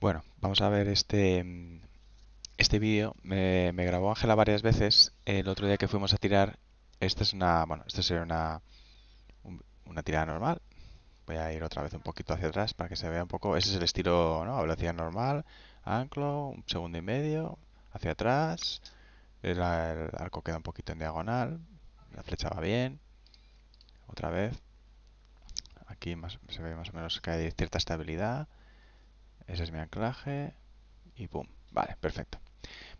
Bueno, vamos a ver este, este vídeo. Me, grabó Ángela varias veces el otro día que fuimos a tirar. Esta es una, bueno, una, una tirada normal. Voy a ir otra vez un poquito hacia atrás para que se vea un poco. Ese es el estilo, ¿no? A velocidad normal, anclo, un segundo y medio, hacia atrás. El, arco queda un poquito en diagonal. La flecha va bien. Otra vez. Aquí más, se ve más o menos que hay cierta estabilidad. Ese es mi anclaje. Y boom. Vale, perfecto.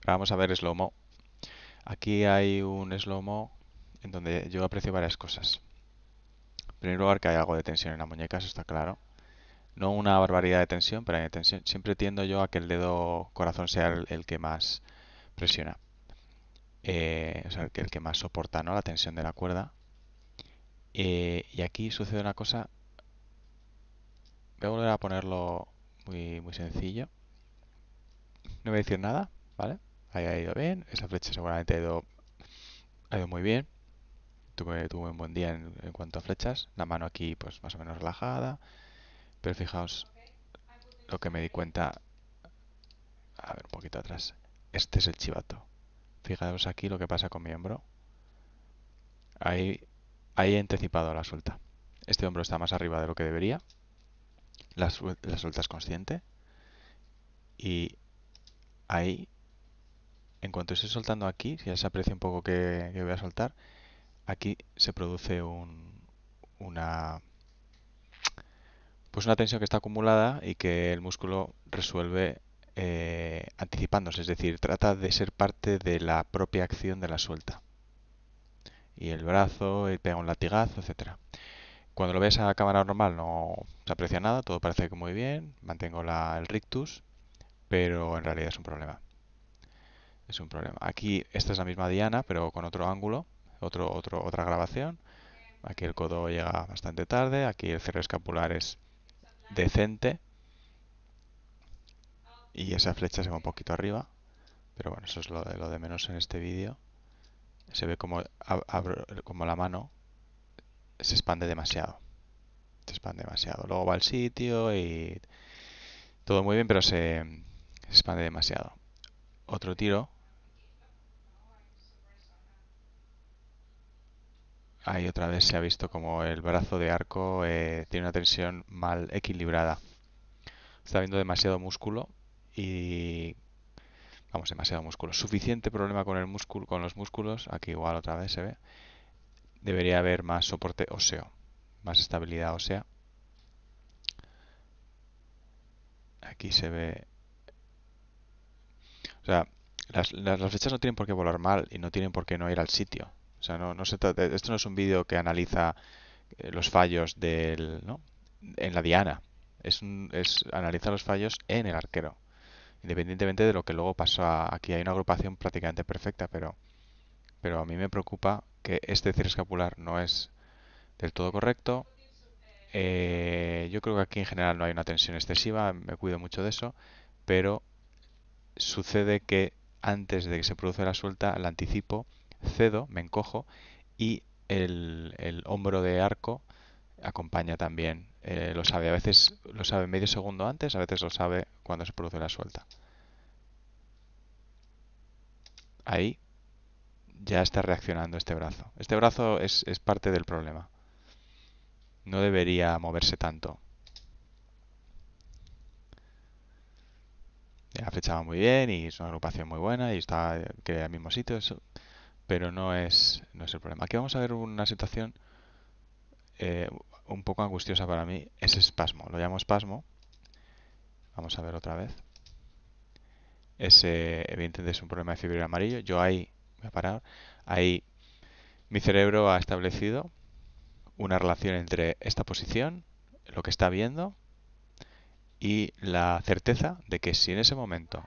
Pero vamos a ver slow-mo. Aquí hay un slow-mo en donde yo aprecio varias cosas. En primer lugar, que hay algo de tensión en la muñeca, eso está claro. No una barbaridad de tensión, pero hay tensión. Siempre tiendo yo a que el dedo corazón sea el, que más presiona. Eh, o sea, el que, más soporta ¿no? la tensión de la cuerda. Eh, y aquí sucede una cosa. Voy a volver a ponerlo muy, muy sencillo No voy a decir nada, ¿vale? Ahí ha ido bien, esa flecha seguramente ha ido, ha ido muy bien. Tuve, tuve un buen día en, en, cuanto a flechas, la mano aquí pues más o menos relajada, pero fijaos lo que me di cuenta, a ver un poquito atrás, este es el chivato. Fijaos aquí lo que pasa con mi hombro. Ahí, ahí he anticipado la suelta. Este hombro está más arriba de lo que debería, la, suelta es consciente y ahí, en cuanto estoy soltando aquí, si ya se aprecia un poco que, voy a soltar, aquí se produce un, una pues una tensión que está acumulada y que el músculo resuelve eh, anticipándose, es decir, trata de ser parte de la propia acción de la suelta. Y el brazo, el pega un latigazo, etcétera. Cuando lo ves a cámara normal no se aprecia nada, todo parece muy bien, mantengo la, el rictus, pero en realidad es un problema. Es un problema. Aquí esta es la misma diana, pero con otro ángulo, otro, otro, otra grabación. Aquí el codo llega bastante tarde, aquí el cierre escapular es decente y esa flecha se va un poquito arriba, pero bueno, eso es lo de, lo de menos en este vídeo. Se ve como, como la mano se expande demasiado. Se expande demasiado. Luego va al sitio y todo muy bien, pero se, expande demasiado. Otro tiro. Ahí otra vez se ha visto como el brazo de arco eh, tiene una tensión mal equilibrada. Está habiendo demasiado músculo y vamos demasiado músculo suficiente problema con el músculo con los músculos aquí igual otra vez se ve debería haber más soporte óseo, más estabilidad ósea. Aquí se ve... O sea, las, las, flechas no tienen por qué volar mal y no tienen por qué no ir al sitio. O sea, no, esto no es un vídeo que analiza eh, los fallos del, ¿no? en la diana. Es, es analizar los fallos en el arquero. Independientemente de lo que luego pasa aquí. Hay una agrupación prácticamente perfecta, pero pero a mí me preocupa que este cierre escapular no es del todo correcto. Eh, yo creo que aquí en general no hay una tensión excesiva, me cuido mucho de eso, pero sucede que antes de que se produce la suelta, la anticipo, cedo, me encojo y el, hombro de arco acompaña también. Eh, lo sabe, a veces lo sabe medio segundo antes, a veces lo sabe cuando se produce la suelta. Ahí ya está reaccionando este brazo. Este brazo es, parte del problema. No debería moverse tanto. La fechaba muy bien y es una agrupación muy buena y está que al mismo sitio, pero no es, es el problema. Aquí vamos a ver una situación eh, un poco angustiosa para mí, es espasmo. Lo llamo espasmo. Vamos a ver otra vez. Ese evidentemente es un problema de fibra amarillo. Yo ahí Ahí mi cerebro ha establecido una relación entre esta posición, lo que está viendo, y la certeza de que si en ese momento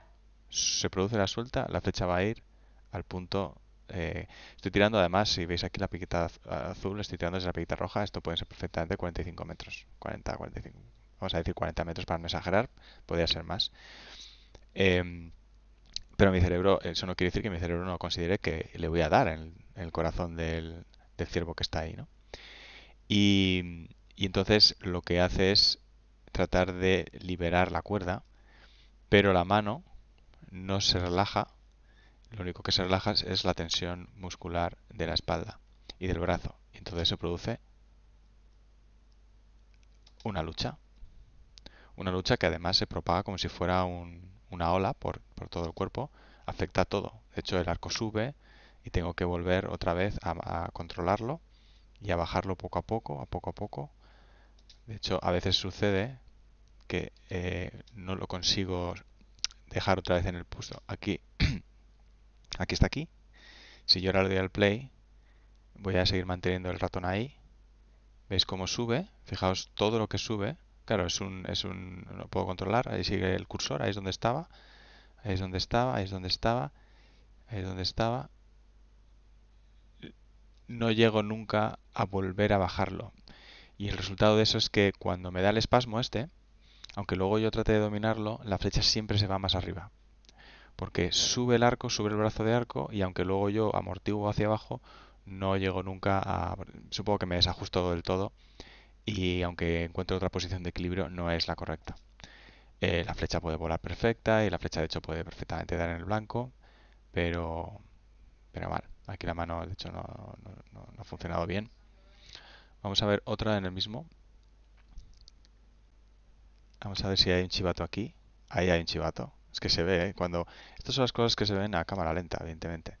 se produce la suelta, la flecha va a ir al punto... Eh, estoy tirando además, si veis aquí la piqueta azul, estoy tirando desde la piqueta roja, esto puede ser perfectamente 45 metros, 40, 45, vamos a decir 40 metros para no exagerar, podría ser más. Em, pero mi cerebro, eso no quiere decir que mi cerebro no considere que le voy a dar el, corazón del, ciervo que está ahí, ¿no? Y, entonces lo que hace es tratar de liberar la cuerda, pero la mano no se relaja, lo único que se relaja es la tensión muscular de la espalda y del brazo. Y Entonces se produce una lucha. Una lucha que además se propaga como si fuera un, una ola por, por todo el cuerpo, afecta a todo. De hecho, el arco sube y tengo que volver otra vez a, controlarlo y a bajarlo poco a poco, a poco a poco. De hecho, a veces sucede que eh, no lo consigo dejar otra vez en el puesto. Aquí, aquí está aquí. Si yo ahora le doy al play, voy a seguir manteniendo el ratón ahí. ¿Veis cómo sube? Fijaos todo lo que sube. Claro, es un, es un, no puedo controlar, ahí sigue el cursor, ahí es donde estaba, ahí es donde estaba, ahí es donde estaba, ahí es donde estaba. No llego nunca a volver a bajarlo. Y el resultado de eso es que cuando me da el espasmo este, aunque luego yo trate de dominarlo, la flecha siempre se va más arriba. Porque sube el arco, sube el brazo de arco y aunque luego yo amortiguo hacia abajo, no llego nunca a... Supongo que me desajusto del todo y aunque encuentre otra posición de equilibrio no es la correcta. Eh, la flecha puede volar perfecta y la flecha de hecho puede perfectamente dar en el blanco, pero, pero mal. Aquí la mano de hecho no, ha funcionado bien. Vamos a ver otra en el mismo. Vamos a ver si hay un chivato aquí. Ahí hay un chivato. Es que se ve, ¿eh? Cuando... Estas son las cosas que se ven a cámara lenta, evidentemente.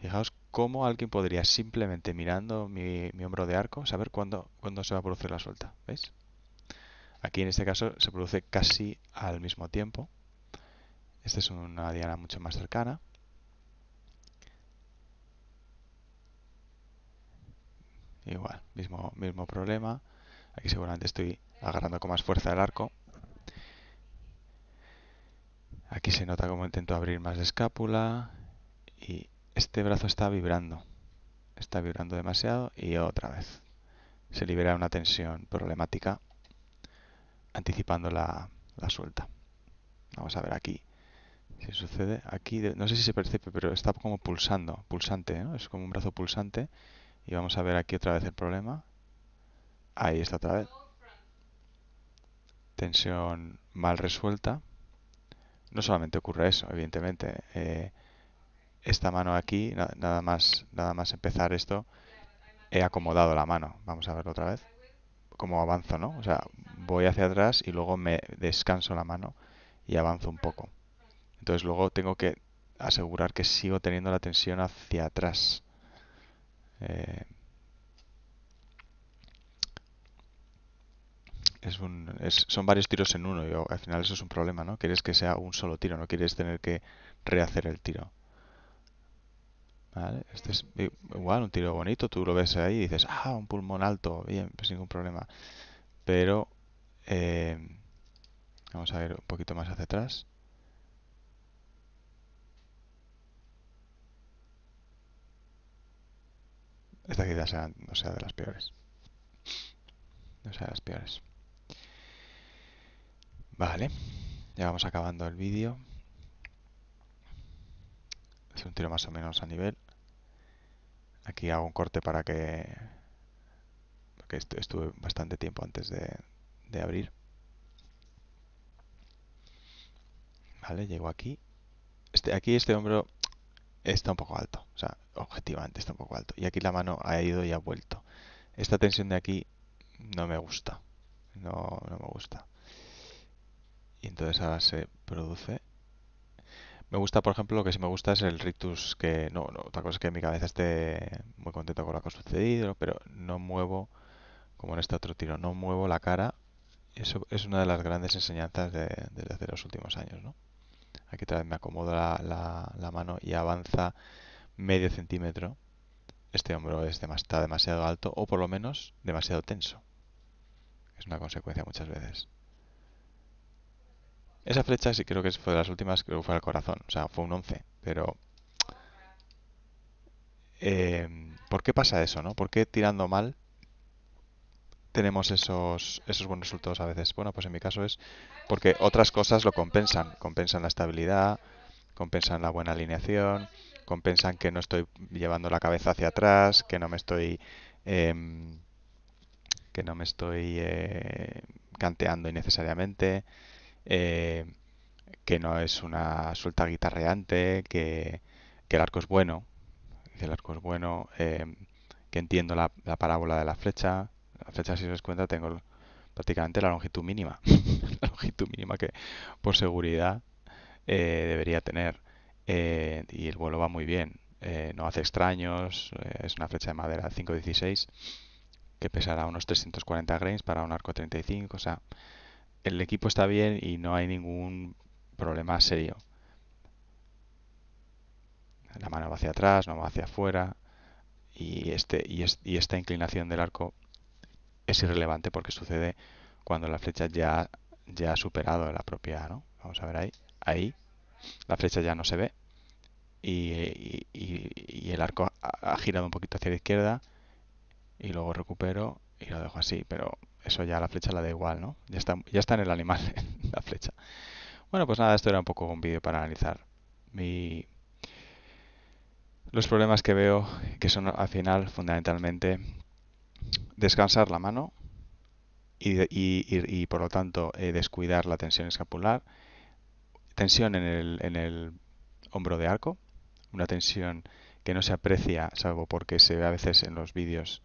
Fijaos cómo alguien podría simplemente mirando mi, hombro de arco saber cuándo, se va a producir la suelta. ¿Veis? Aquí en este caso se produce casi al mismo tiempo. Esta es una diana mucho más cercana. Igual, mismo, mismo problema. Aquí seguramente estoy agarrando con más fuerza el arco. Aquí se nota como intento abrir más escápula y este brazo está vibrando, está vibrando demasiado y otra vez se libera una tensión problemática anticipando la, suelta. Vamos a ver aquí si sucede. Aquí no sé si se percibe, pero está como pulsando, pulsante, ¿no? es como un brazo pulsante. Y vamos a ver aquí otra vez el problema. Ahí está otra vez. Tensión mal resuelta. No solamente ocurre eso, evidentemente. Eh, esta mano aquí, nada más, nada más empezar esto, he acomodado la mano. Vamos a verlo otra vez. como avanzo, ¿no? O sea, voy hacia atrás y luego me descanso la mano y avanzo un poco. Entonces luego tengo que asegurar que sigo teniendo la tensión hacia atrás. Eh, son varios tiros en uno y oh, al final eso es un problema, ¿no? Quieres que sea un solo tiro, no quieres tener que rehacer el tiro. ¿Vale? Este es eh, igual un tiro bonito, tú lo ves ahí y dices, ah, un pulmón alto, bien, pues ningún problema. Pero eh, vamos a ver un poquito más hacia atrás. Esta quizás no sea de las peores. No sea de las peores. Vale, ya vamos acabando el vídeo un tiro más o menos a nivel. Aquí hago un corte para que... Porque estuve bastante tiempo antes de, abrir. Vale, llego aquí. Este, aquí este hombro está un poco alto. O sea, objetivamente está un poco alto. Y aquí la mano ha ido y ha vuelto. Esta tensión de aquí no me gusta. No, no me gusta. Y entonces ahora se produce me gusta, por ejemplo, lo que sí me gusta es el rictus, que no, otra cosa es que mi cabeza esté muy contenta con lo que ha sucedido, pero no muevo, como en este otro tiro, no muevo la cara. Eso es una de las grandes enseñanzas de, desde los últimos años, ¿no? Aquí otra vez me acomodo la, mano y avanza medio centímetro. Este hombro es está demasiado alto o por lo menos demasiado tenso. Es una consecuencia muchas veces. Esa flecha sí creo que fue de las últimas, que fue al corazón, o sea, fue un 11, pero... Eh, ¿Por qué pasa eso, no? ¿Por qué tirando mal tenemos esos, esos buenos resultados a veces? Bueno, pues en mi caso es porque otras cosas lo compensan. Compensan la estabilidad, compensan la buena alineación, compensan que no estoy llevando la cabeza hacia atrás, que no me estoy... Em, que no me estoy eh, canteando innecesariamente, eh, que no es una suelta guitarreante, que, el arco es bueno, que el arco es bueno, eh, que entiendo la, parábola de la flecha. La flecha, si os cuenta, tengo prácticamente la longitud mínima, la longitud mínima que por seguridad eh, debería tener. Eh, y el vuelo va muy bien, no hace extraños, es una flecha de madera 516 que pesará unos 340 grains para un arco 35, o sea, el equipo está bien y no hay ningún problema serio. La mano va hacia atrás, no va hacia afuera y, este, y, esta inclinación del arco es irrelevante porque sucede cuando la flecha ya, ya ha superado la propia, Vamos a ver ahí. Ahí la flecha ya no se ve y, el arco ha, ha girado un poquito hacia la izquierda y luego recupero y lo dejo así, pero eso ya la flecha la da igual, ¿no? Ya está, ya está en el animal la flecha. Bueno, pues nada, esto era un poco un vídeo para analizar los problemas que veo, que son al final fundamentalmente descansar la mano y, por lo tanto eh, descuidar la tensión escapular, tensión en el, en el hombro de arco, una tensión que no se aprecia, salvo porque se ve a veces en los vídeos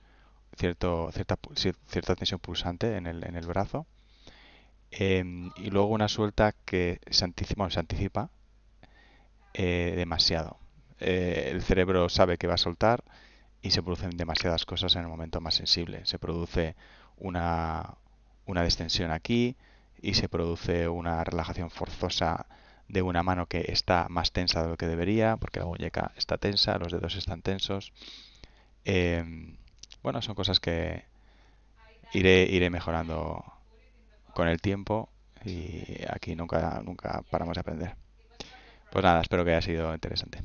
cierto, cierta, tensión pulsante en el, en el brazo. Em, y luego una suelta que se anticipa, anticipa eh, demasiado. Eh, el cerebro sabe que va a soltar y se producen demasiadas cosas en el momento más sensible. Se produce una, una distensión aquí y se produce una relajación forzosa de una mano que está más tensa de lo que debería, porque la muñeca está tensa, los dedos están tensos. Em, bueno, son cosas que iré, iré mejorando con el tiempo y aquí nunca, nunca paramos de aprender. Pues nada, espero que haya sido interesante.